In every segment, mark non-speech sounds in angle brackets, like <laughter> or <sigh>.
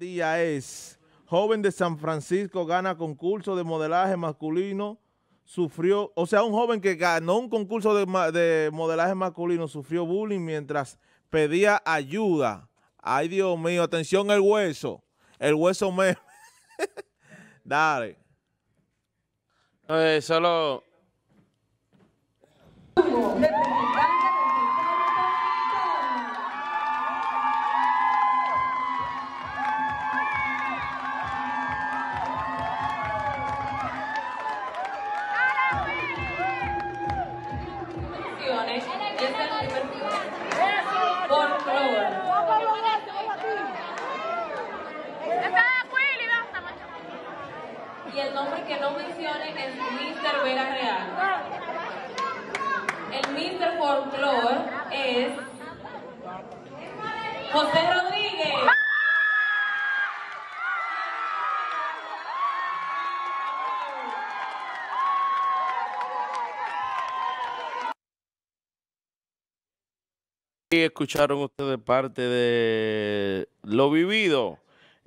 día es, joven de San Francisco gana concurso de modelaje masculino, sufrió, o sea, un joven que ganó un concurso de, modelaje masculino sufrió bullying mientras pedía ayuda. Ay, Dios mío, atención el hueso, el hueso me... <laughs> Dale. Eh, solo y el nombre que no mencionen es Mr. Vega Real. El Mr. Folklore es José Rodríguez. Y escucharon ustedes parte de lo vivido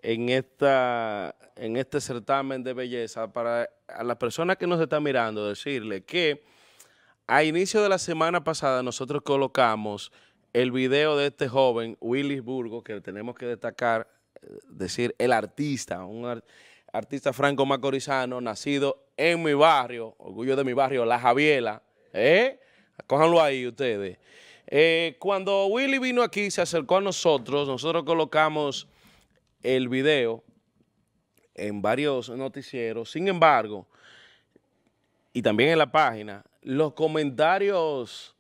en, esta, en este certamen de belleza para a las persona que nos está mirando decirle que a inicio de la semana pasada nosotros colocamos el video de este joven, Willis Burgos, que tenemos que destacar, eh, decir, el artista, un artista franco-macorizano, nacido en mi barrio, orgullo de mi barrio, La Javiela, ¿eh? Cójanlo ahí ustedes. Eh, cuando Willy vino aquí, se acercó a nosotros, nosotros colocamos el video en varios noticieros. Sin embargo, y también en la página, los comentarios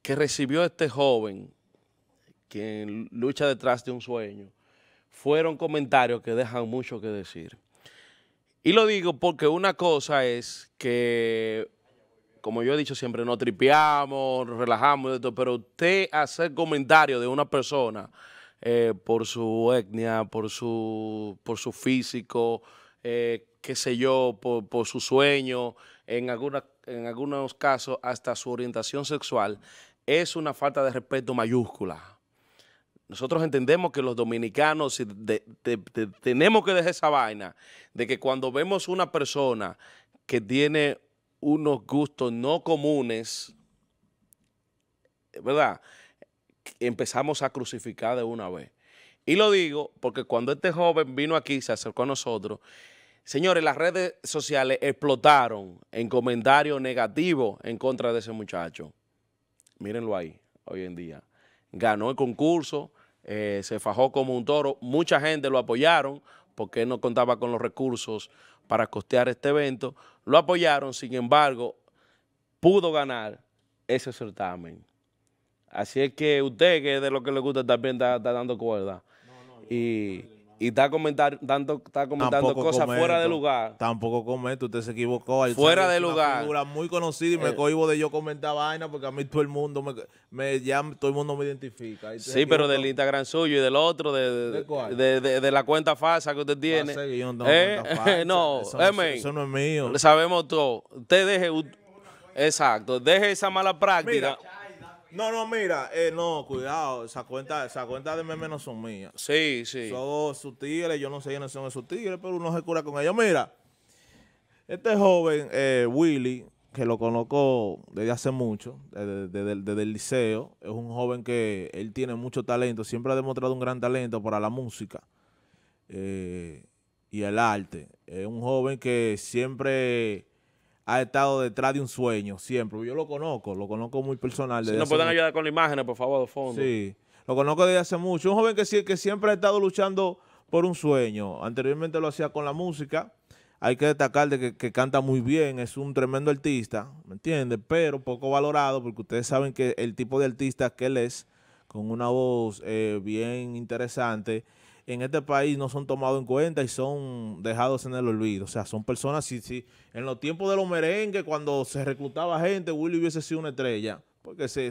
que recibió este joven, quien lucha detrás de un sueño, fueron comentarios que dejan mucho que decir. Y lo digo porque una cosa es que, como yo he dicho siempre, nos tripeamos, nos relajamos, pero usted hacer comentarios de una persona eh, por su etnia, por su, por su físico, eh, qué sé yo, por, su sueño, en, alguna, en algunos casos hasta su orientación sexual, es una falta de respeto mayúscula. Nosotros entendemos que los dominicanos tenemos que dejar esa vaina de que cuando vemos una persona que tiene unos gustos no comunes, ¿verdad? empezamos a crucificar de una vez. Y lo digo porque cuando este joven vino aquí, se acercó a nosotros, señores, las redes sociales explotaron en comentarios negativos en contra de ese muchacho. Mírenlo ahí, hoy en día. Ganó el concurso, eh, se fajó como un toro, mucha gente lo apoyaron porque no contaba con los recursos para costear este evento, lo apoyaron, sin embargo, pudo ganar ese certamen. Así es que usted, que de lo que le gusta, también está, dando cuerda. y, está, está comentando cosas fuera de lugar. Tampoco comento, usted se equivocó. fuera de lugar. Una muy conocida y me eh. cohibo de yo comentar vaina porque a mí todo el mundo me, todo el mundo me identifica. Sí, pero del Instagram suyo y del otro, de, la cuenta falsa que usted tiene. no, no eso, no es mío. Sabemos todo. Usted deje, exacto, deje esa mala práctica. No, no, mira, eh, no, cuidado, esa cuenta, esa cuenta de memes no son mías. Sí, sí. Son sus tigres, yo no sé quiénes son esos tigres, pero uno se cura con ellos. Mira, este joven, eh, Willy, que lo conozco desde hace mucho, desde, el liceo, es un joven que él tiene mucho talento, siempre ha demostrado un gran talento para la música eh, y el arte. Es un joven que siempre ha estado detrás de un sueño siempre. Yo lo conozco, lo conozco muy personal. Si nos pueden ayudar con imágenes, por favor, de fondo. Sí, lo conozco desde hace mucho. Un joven que, siempre ha estado luchando por un sueño. Anteriormente lo hacía con la música. Hay que destacar de que, canta muy bien, es un tremendo artista, ¿me entiendes? Pero poco valorado porque ustedes saben que el tipo de artista que él es, con una voz eh, bien interesante, en este país no son tomados en cuenta y son dejados en el olvido. O sea, son personas, si, si en los tiempos de los merengues, cuando se reclutaba gente, Willy hubiese sido una estrella. Porque se,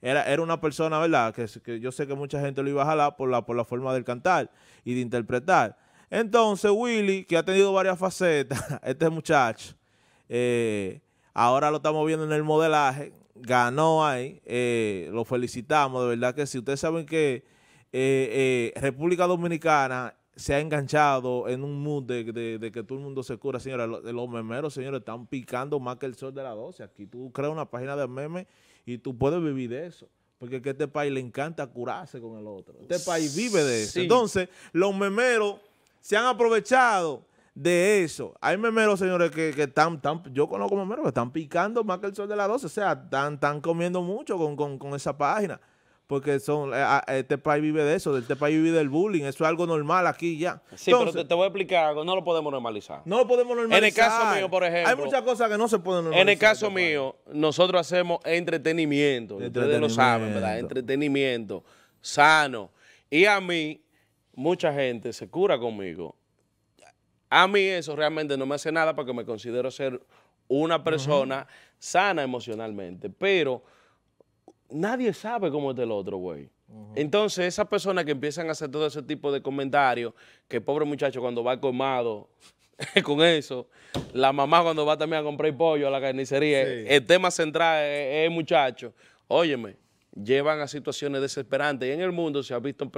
era, era una persona, ¿verdad? Que, yo sé que mucha gente lo iba a jalar por la, por la forma del cantar y de interpretar. Entonces, Willy, que ha tenido varias facetas, <laughs> este muchacho, eh, ahora lo estamos viendo en el modelaje, ganó ahí, eh, lo felicitamos, de verdad que si Ustedes saben que eh, eh, República Dominicana se ha enganchado en un mood de, que todo el mundo se cura, señora. Los, memeros, señores, están picando más que el sol de la 12. Aquí tú creas una página de meme y tú puedes vivir de eso. Porque que este país le encanta curarse con el otro. Este país vive de eso. Entonces, los memeros se han aprovechado de eso. Hay memeros, señores, que, están, yo conozco memeros que están picando más que el sol de la 12. O sea, están, comiendo mucho con, con esa página porque son eh, ah, este país vive de eso, este país vive del bullying, eso es algo normal aquí ya. Sí, pero te, voy a explicar algo, no lo podemos normalizar. No lo podemos normalizar. En el caso mío, por ejemplo. Hay muchas cosas que no se pueden normalizar. En el caso mío, nosotros hacemos entretenimiento, ustedes lo saben, ¿verdad? Entretenimiento sano. Y a mí, mucha gente se cura conmigo. A mí eso realmente no me hace nada porque me considero ser una persona sana emocionalmente, pero nadie sabe cómo es del otro, güey. Entonces, esas personas que empiezan a hacer todo ese tipo de comentarios, que pobre muchacho cuando va colmado <laughs> con eso, la mamá cuando va también a comprar pollo a la carnicería, el tema central es, muchacho. Óyeme, llevan a situaciones desesperantes. Y en el mundo se ha visto,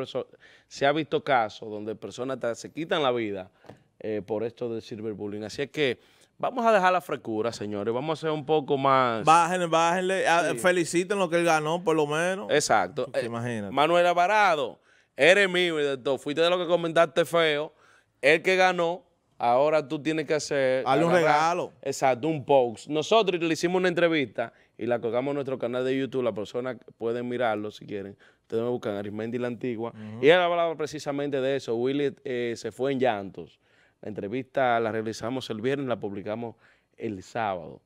se ha visto casos donde personas se quitan la vida eh, por esto del cyberbullying. Así es que... Vamos a dejar la frescura, señores. Vamos a ser un poco más. Bájenle, bájenle. Ah, feliciten lo que él ganó, por lo menos. Exacto. imagínate. Eh, Manuel Alvarado, eres mío de todo. Fuiste de lo que comentaste feo. El que ganó, ahora tú tienes que hacer. Hazle un regalo. Exacto, un post. Nosotros le hicimos una entrevista y la colgamos en nuestro canal de YouTube. La persona puede mirarlo si quieren. Ustedes me buscan Arismendi la Antigua. Y él hablaba precisamente de eso. Willy eh, se fue en llantos la entrevista la realizamos el viernes, la publicamos el sábado.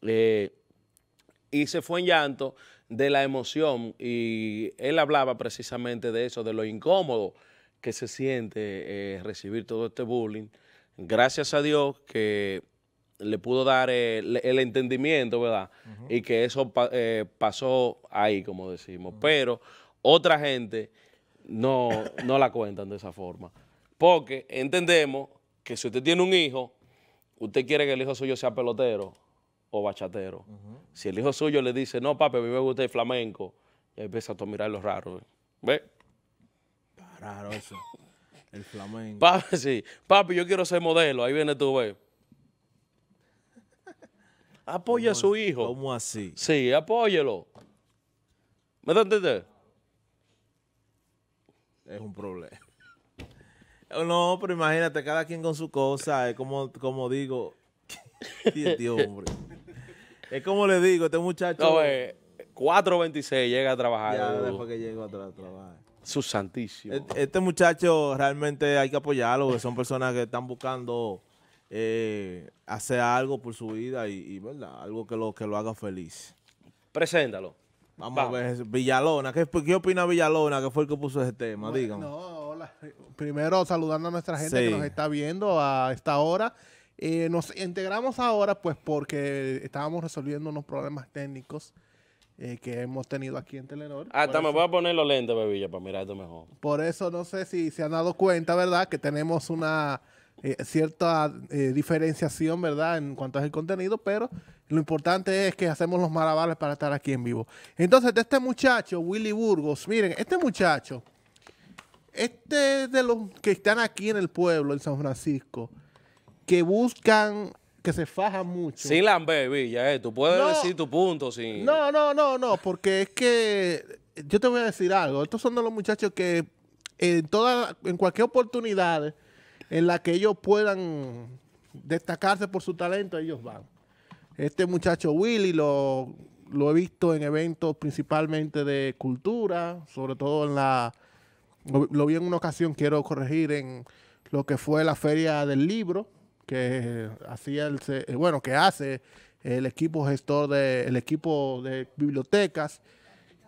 Eh, y se fue en llanto de la emoción y él hablaba precisamente de eso, de lo incómodo que se siente eh, recibir todo este bullying. Gracias a Dios que le pudo dar eh, el, entendimiento, ¿verdad? Y que eso pasó ahí, como decimos. Pero otra gente no, no la cuentan de esa forma. Porque entendemos que si usted tiene un hijo, usted quiere que el hijo suyo sea pelotero o bachatero. Si el hijo suyo le dice, no, papi, a mí me gusta el flamenco, ya empieza a mirar lo raro. ¿eh? ¿Ve? Raro eso. el flamenco. Papi, <laughs> sí. Papi, yo quiero ser modelo. Ahí viene tú, ve. Apoya a su hijo. ¿Cómo así? Sí, apóyelo. ¿Me entender? Es un problema. Oh, no, pero imagínate, cada quien con su cosa, es como, como digo, <laughs> hombre. Es como le digo, este muchacho. No, 4.26 eh, llega a trabajar. Ya, uh. después que llego a, trabajar. Su santísimo. Este, este, muchacho realmente hay que apoyarlo, porque son personas que están buscando eh, hacer algo por su vida y, ¿verdad? algo que lo, que lo haga feliz. Preséntalo. Vamos, a ver, Villalona. ¿Qué, opina Villalona, que fue el que puso ese tema? Bueno, No primero saludando a nuestra gente que nos está viendo a esta hora. Eh, nos integramos ahora pues porque estábamos resolviendo unos problemas técnicos eh, que hemos tenido aquí en Telenor. Hasta ah, me voy a ponerlo los bebilla, para mirar esto mejor. Por eso no sé si se han dado cuenta, ¿verdad? Que tenemos una eh, cierta diferenciación, ¿verdad? En cuanto al contenido, pero lo importante es que hacemos los maravales para estar aquí en vivo. Entonces, de este muchacho, Willy Burgos, miren, este muchacho este de los que están aquí en el pueblo, en San Francisco, que buscan, que se fajan mucho. Sí, Lambert, Villa, eh. tú puedes decir tu punto. Sin... No, no, no, no, porque es que yo te voy a decir algo. Estos son de los muchachos que en, en cualquier oportunidad en la que ellos puedan destacarse por su talento, ellos van. Este muchacho Willy lo, lo he visto en eventos principalmente de cultura, sobre todo en la lo, vi en una ocasión, quiero corregir, en lo que fue la feria del libro, que hacía el, eh, bueno, que hace el equipo gestor de, equipo de bibliotecas,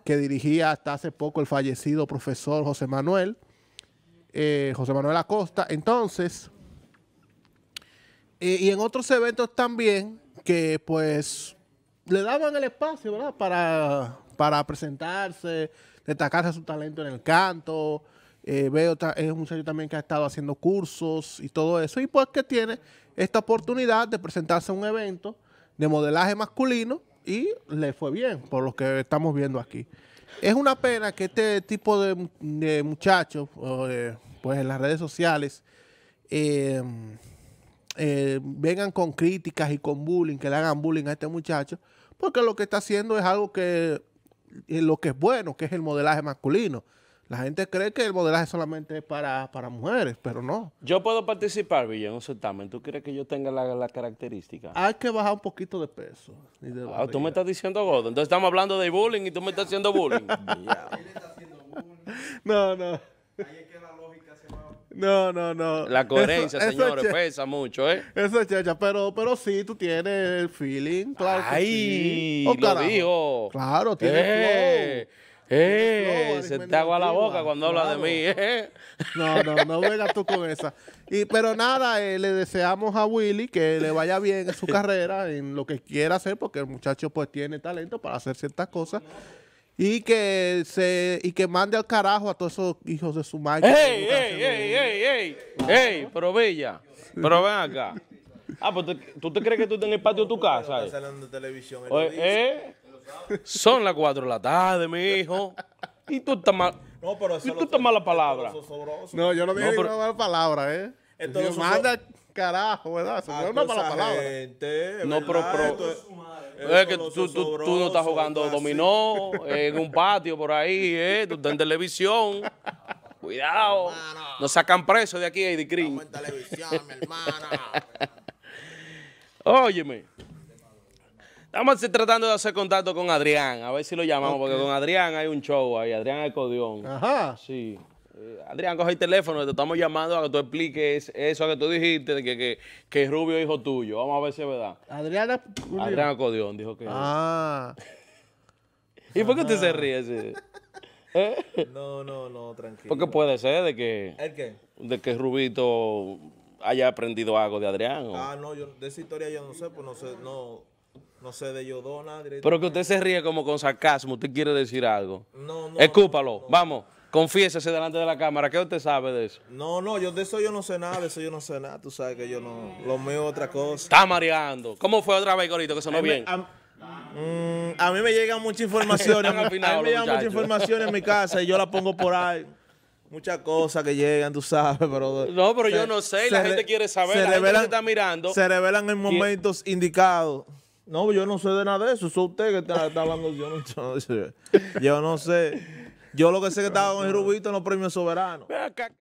que dirigía hasta hace poco el fallecido profesor José Manuel, eh, José Manuel Acosta. Entonces, eh, y en otros eventos también que pues le daban el espacio, Para, para presentarse, destacarse su talento en el canto. Eh, veo es un muchacho también que ha estado haciendo cursos y todo eso. Y pues que tiene esta oportunidad de presentarse a un evento de modelaje masculino y le fue bien, por lo que estamos viendo aquí. Es una pena que este tipo de, muchachos, pues en las redes sociales, em, eh, vengan con críticas y con bullying, que le hagan bullying a este muchacho, porque lo que está haciendo es algo que lo que es bueno, que es el modelaje masculino. La gente cree que el modelaje solamente es para, mujeres, pero no. Yo puedo participar, Villa, en un certamen. ¿Tú crees que yo tenga la, característica? Hay que bajar un poquito de peso. ah, tú me estás diciendo gordo. Entonces estamos hablando de bullying y tú me estás haciendo bullying. <laughs> no, no. No, no, no. La coherencia, señor, señores, pesa mucho, ¿eh? Eso es checha, pero, pero sí, tú tienes el feeling, claro. Ay, oh, lo digo. Claro, tienes eh, flow. Eh, se te agua la boca cuando habla hablas de mí. Eh. No, no, no vengas tú con esa. Y, pero nada, eh, le deseamos a Willy que le vaya bien en su carrera, en lo que quiera hacer, porque el muchacho pues tiene talento para hacer ciertas cosas. Y que se y que mande al carajo a todos esos hijos de su madre. ¡Ey, ey, ey, ey, ey! ¡Ey, pero bella! Pero ven acá. Ah, pues tú te crees que tú estás en el patio de tu casa. Eh. Está televisión. ¿Eh? Son las 4 de la tarde, mi hijo. Y tú estás mal. No, pero eso. Y tú estás la palabra. No, yo no dije ninguna mala palabra, ¿eh? Entonces, manda carajo, ¿verdad? Eso no es una mala palabra. no, pero. Es que tú, tú, tú, no estás jugando dominó en un patio por ahí, ¿eh? tú estás en televisión. Cuidado. Nos sacan preso de aquí, Eddie Green. en televisión, mi hermana. Óyeme. Estamos tratando de hacer contacto con Adrián, a ver si lo llamamos, porque con Adrián hay un show ahí, Adrián Alcodión. Ajá. Sí. Eh, Adrián, coge el teléfono, te estamos llamando a que tú expliques eso que tú dijiste, que, Rubio es hijo tuyo. Vamos a ver si es verdad. Adriana. Adrián Acodión. dijo que. Ah. <laughs> ¿Y por qué usted se ah. ríe <laughs> ¿Eh? No, no, no, tranquilo. Porque puede ser de que. qué? De que Rubito haya aprendido algo de Adrián. Ah, no, yo, de esa historia yo no sé, pues no sé, no, no sé de yo dos, Pero que usted se ríe como con sarcasmo, usted quiere decir algo. No, no. Escúpalo, vamos. Confiésese delante de la cámara, ¿qué usted sabe de eso? No, no, yo de eso yo no sé nada, de eso yo no sé nada. Tú sabes que yo no, lo mío otra cosa. Está mareando. ¿Cómo fue otra vez, Corito, que sonó bien? Mm, a, mí me llegan muchas informaciones. a mí me llegan muchas informaciones en mi casa y yo la pongo por ahí muchas cosas que llegan, tú sabes, pero... No, pero yo no sé, la gente quiere saber, se la gente está mirando. Se revelan en momentos indicados. No, yo no sé de nada de eso, es usted que está, hablando, yo sé. Yo no sé. Yo lo que sé que estaba con el Rubito en los premios soberanos.